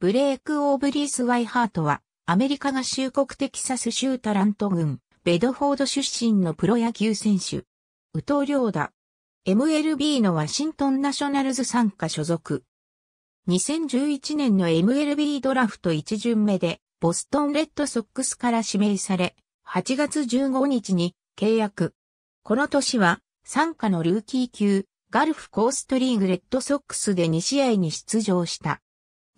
ブレイク・オーブリース・ワイハートは、アメリカ合衆国テキサス州タラント郡、ベドフォード出身のプロ野球選手。宇藤良だ。MLB のワシントンナショナルズ参加所属。2011年の MLB ドラフト1巡目で、ボストンレッドソックスから指名され、8月15日に契約。この年は、参加のルーキー級、ガルフコーストリーグレッドソックスで2試合に出場した。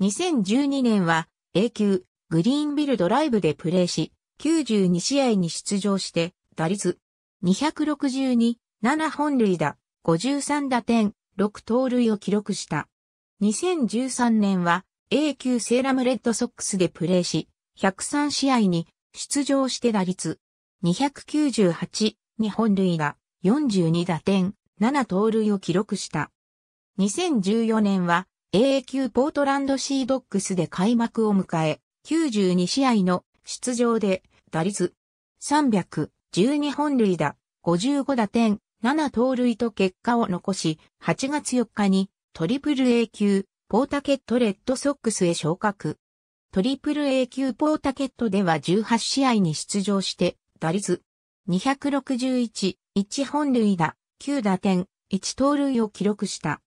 2012年は A 級グリーンビルドライブでプレーし、92試合に出場して、打率262、7本塁打、53打点、6盗塁を記録した。2013年は A 級セーラムレッドソックスでプレーし、103試合に出場して打率298、2本塁打、42打点、7盗塁を記録した。2014年は AA 級ポートランドシードックスで開幕を迎え、92試合の出場で打率3 12本塁打、55打点、7盗塁と結果を残し、8月4日にトリプル A 級ポータケットレッドソックスへ昇格。トリプル A 級ポータケットでは18試合に出場して、打率261、1本塁打、9打点、1盗塁を記録した。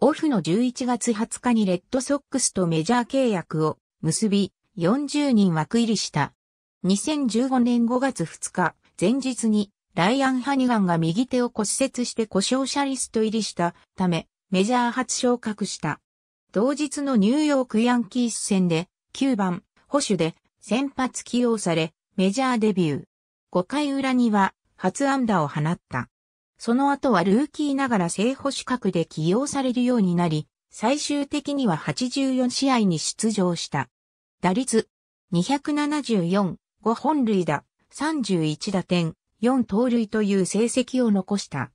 オフの11月20日にレッドソックスとメジャー契約を結び、40人枠入りした。2015年5月2日、前日にライアン・ハニガンが右手を骨折して故障者リスト入りしたため、メジャー初昇格した。同日のニューヨークヤンキース戦で9番、保守で先発起用され、メジャーデビュー。5回裏には初安打を放った。その後はルーキーながら正捕手格で起用されるようになり、最終的には84試合に出場した。打率274、5本塁打、31打点、4盗塁という成績を残した。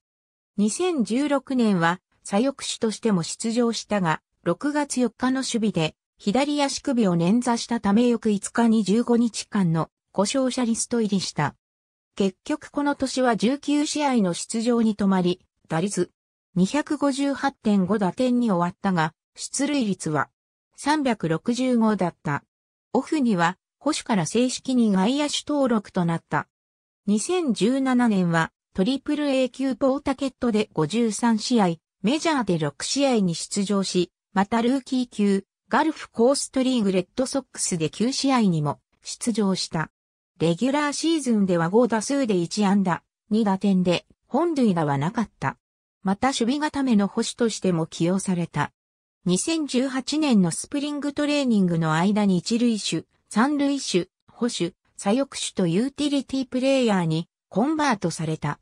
2016年は左翼手としても出場したが、6月4日の守備で左足首を捻挫したため翌5日に15日間の故障者リスト入りした。結局この年は19試合の出場に止まり、打率258.5打点に終わったが、出塁率は365だった。オフには、保守から正式に外野手登録となった。2017年は、トリプル A 級ポータケットで53試合、メジャーで6試合に出場し、またルーキー級、ガルフコーストリーグレッドソックスで9試合にも出場した。レギュラーシーズンでは5打数で1安打、2打点で、本塁打はなかった。また守備固めの保守としても起用された。2018年のスプリングトレーニングの間に一塁手、三塁手、保守、左翼手とユーティリティプレイヤーにコンバートされた。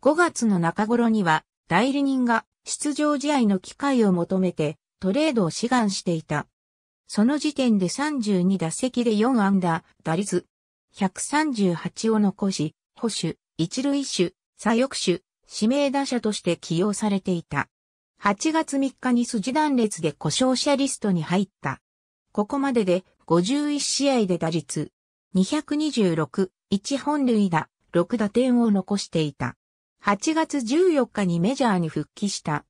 5月の中頃には代理人が出場試合の機会を求めてトレードを志願していた。その時点で32打席で4安打、打率138を残し、保守、一塁手、左翼手、指名打者として起用されていた。8月3日に筋断裂で故障者リストに入った。ここまでで51試合で打率226、1本塁打、6打点を残していた。8月14日にメジャーに復帰した。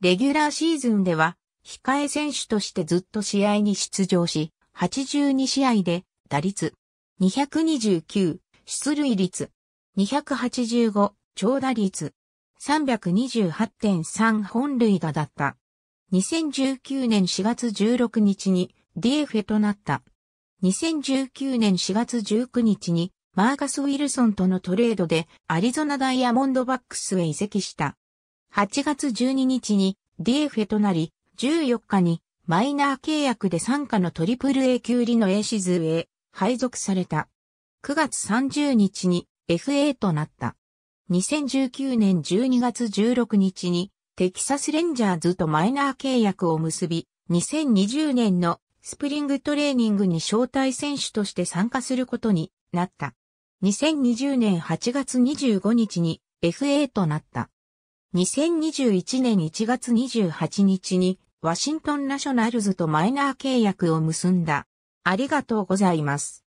レギュラーシーズンでは、控え選手としてずっと試合に出場し、82試合で打率229、出塁率。285、長打率。328.3本塁打だった。2019年4月16日に DF となった。2019年4月19日にマーガス・ウィルソンとのトレードでアリゾナダイヤモンドバックスへ移籍した。8月12日に DF となり、14日にマイナー契約で参加のトリプル a 級リの A シズへ配属された。9月30日に FA となった。2019年12月16日にテキサスレンジャーズとマイナー契約を結び、2020年のスプリングトレーニングに招待選手として参加することになった。2020年8月25日に FA となった。2021年1月28日にワシントンナショナルズとマイナー契約を結んだ。ありがとうございます。